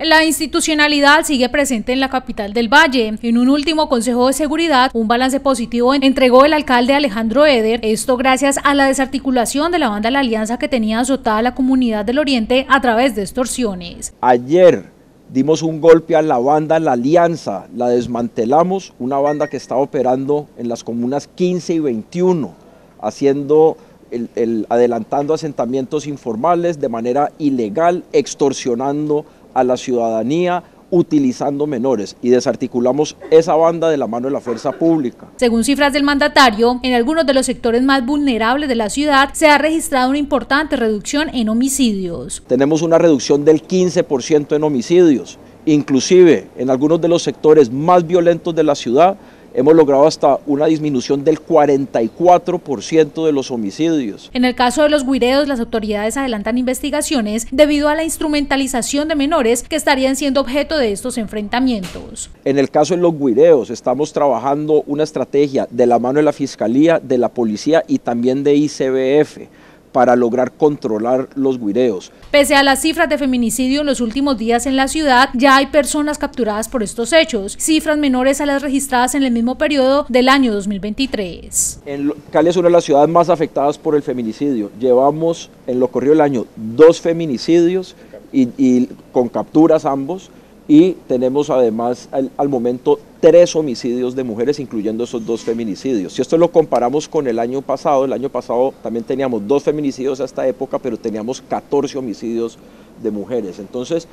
La institucionalidad sigue presente en la capital del Valle. En un último Consejo de Seguridad, un balance positivo entregó el alcalde Alejandro Eder, esto gracias a la desarticulación de la banda La Alianza que tenía azotada la comunidad del Oriente a través de extorsiones. Ayer dimos un golpe a la banda La Alianza, la desmantelamos, una banda que estaba operando en las comunas 15 y 21, haciendo adelantando asentamientos informales de manera ilegal, extorsionando a la ciudadanía utilizando menores y desarticulamos esa banda de la mano de la fuerza pública. Según cifras del mandatario, en algunos de los sectores más vulnerables de la ciudad se ha registrado una importante reducción en homicidios. Tenemos una reducción del 15% en homicidios, inclusive en algunos de los sectores más violentos de la ciudad hemos logrado hasta una disminución del 44% de los homicidios. En el caso de los guireos, las autoridades adelantan investigaciones debido a la instrumentalización de menores que estarían siendo objeto de estos enfrentamientos. En el caso de los guireos, estamos trabajando una estrategia de la mano de la Fiscalía, de la Policía y también de ICBF para lograr controlar los guireos. Pese a las cifras de feminicidio en los últimos días en la ciudad, ya hay personas capturadas por estos hechos, cifras menores a las registradas en el mismo periodo del año 2023. Cali es una de las ciudades más afectadas por el feminicidio. Llevamos en lo corrido el año dos feminicidios y con capturas ambos y tenemos además al, momento tres homicidios de mujeres, incluyendo esos dos feminicidios. Si esto lo comparamos con el año pasado, el año pasado también teníamos dos feminicidios a esta época, pero teníamos 14 homicidios de mujeres. Entonces,